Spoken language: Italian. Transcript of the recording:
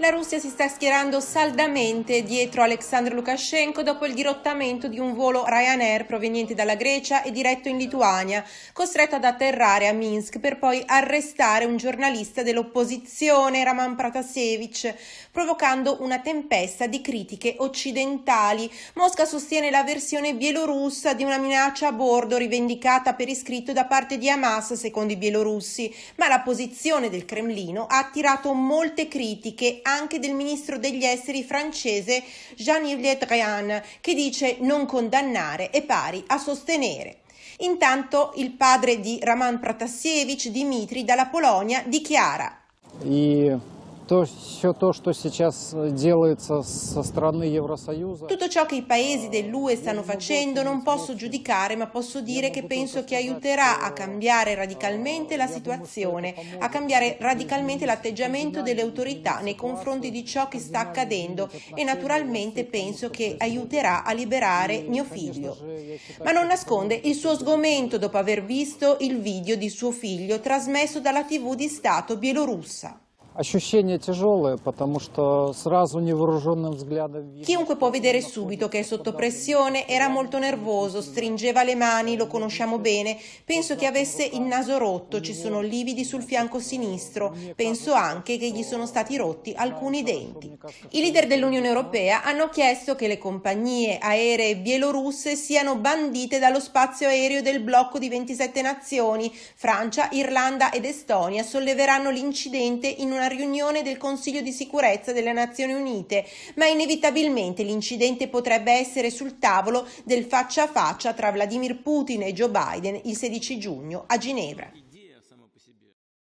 La Russia si sta schierando saldamente dietro Alexander Lukashenko dopo il dirottamento di un volo Ryanair proveniente dalla Grecia e diretto in Lituania, costretto ad atterrare a Minsk per poi arrestare un giornalista dell'opposizione, Raman Pratasevich, provocando una tempesta di critiche occidentali. Mosca sostiene la versione bielorussa di una minaccia a bordo rivendicata per iscritto da parte di Hamas, secondo i bielorussi, ma la posizione del Cremlino ha attirato molte critiche anche del ministro degli esteri francese Jean-Yves Le Drian, che dice non condannare è pari a sostenere. Intanto il padre di Raman Pratasiewicz, Dimitri, dalla Polonia, dichiara. I то, все то, что сейчас э, делается со стороны Евросоюза. Tutto ciò che i paesi dell'UE stanno facendo non posso giudicare, ma posso dire che penso che aiuterà a cambiare radicalmente la situazione, a cambiare radicalmente l'atteggiamento delle autorità nei confronti di ciò che sta accadendo e naturalmente penso che aiuterà a liberare mio figlio. Ma non nasconde il suo sgomento dopo aver visto il video di suo figlio trasmesso dalla TV di Stato bielorussa. Ощущение тяжелое, потому что сразу невооруженным взглядом... Chiunque può vedere subito che è sotto pressione, era molto nervoso, stringeva le mani, lo conosciamo bene. Penso che avesse il naso rotto, ci sono lividi sul fianco sinistro. Penso anche che gli sono stati rotti alcuni denti. I leader dell'Unione Europea hanno chiesto che le compagnie aeree bielorusse siano bandite dallo spazio aereo del blocco di 27 nazioni. Francia, Irlanda ed Estonia solleveranno l'incidente in una riunione del Consiglio di sicurezza delle Nazioni Unite, ma inevitabilmente l'incidente potrebbe essere sul tavolo del faccia a faccia tra Vladimir Putin e Joe Biden il 16 giugno a Ginevra.